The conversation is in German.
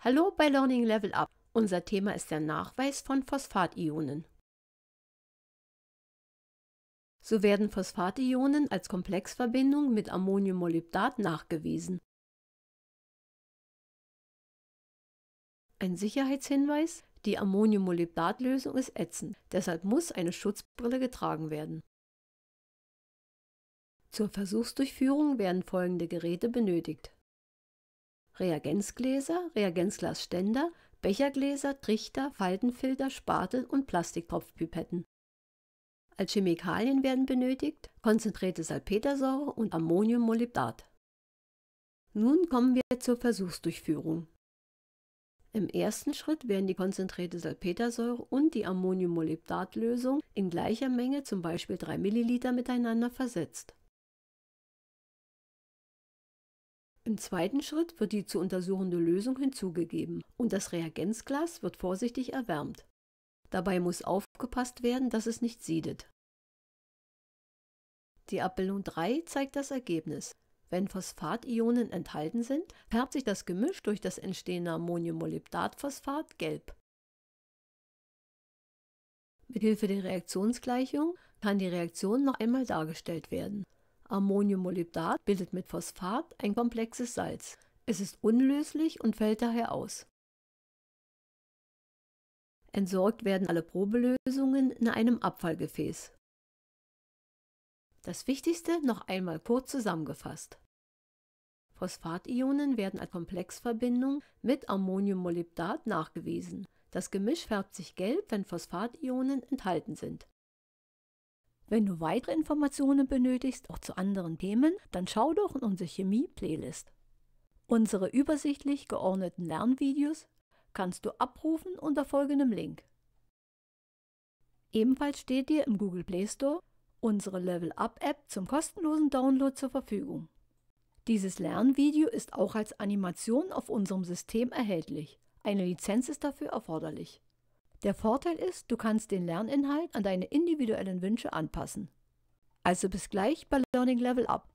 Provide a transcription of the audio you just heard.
Hallo bei Learning Level Up. Unser Thema ist der Nachweis von Phosphationen. So werden Phosphationen als Komplexverbindung mit Ammoniummolybdat nachgewiesen. Ein Sicherheitshinweis: Die Ammoniummolybdatlösung ist ätzend, deshalb muss eine Schutzbrille getragen werden. Zur Versuchsdurchführung werden folgende Geräte benötigt. Reagenzgläser, Reagenzglasständer, Bechergläser, Trichter, Faltenfilter, Spatel und Plastiktropfpipetten. Als Chemikalien werden benötigt konzentrierte Salpetersäure und Ammoniummolybdat. Nun kommen wir zur Versuchsdurchführung. Im ersten Schritt werden die konzentrierte Salpetersäure und die Ammoniummolybdatlösung in gleicher Menge, zum Beispiel 3 ml, miteinander versetzt. Im zweiten Schritt wird die zu untersuchende Lösung hinzugegeben und das Reagenzglas wird vorsichtig erwärmt. Dabei muss aufgepasst werden, dass es nicht siedet. Die Abbildung 3 zeigt das Ergebnis. Wenn Phosphationen enthalten sind, färbt sich das Gemisch durch das entstehende Ammoniummolybdatphosphat gelb. Mit Hilfe der Reaktionsgleichung kann die Reaktion noch einmal dargestellt werden. Ammoniummolybdat bildet mit Phosphat ein komplexes Salz. Es ist unlöslich und fällt daher aus. Entsorgt werden alle Probelösungen in einem Abfallgefäß. Das Wichtigste noch einmal kurz zusammengefasst. Phosphationen werden als Komplexverbindung mit Ammoniummolybdat nachgewiesen. Das Gemisch färbt sich gelb, wenn Phosphationen enthalten sind. Wenn du weitere Informationen benötigst, auch zu anderen Themen, dann schau doch in unsere Chemie-Playlist. Unsere übersichtlich geordneten Lernvideos kannst du abrufen unter folgendem Link. Ebenfalls steht dir im Google Play Store unsere Level Up App zum kostenlosen Download zur Verfügung. Dieses Lernvideo ist auch als Animation auf unserem System erhältlich. Eine Lizenz ist dafür erforderlich. Der Vorteil ist, du kannst den Lerninhalt an deine individuellen Wünsche anpassen. Also bis gleich bei Learning Level Up.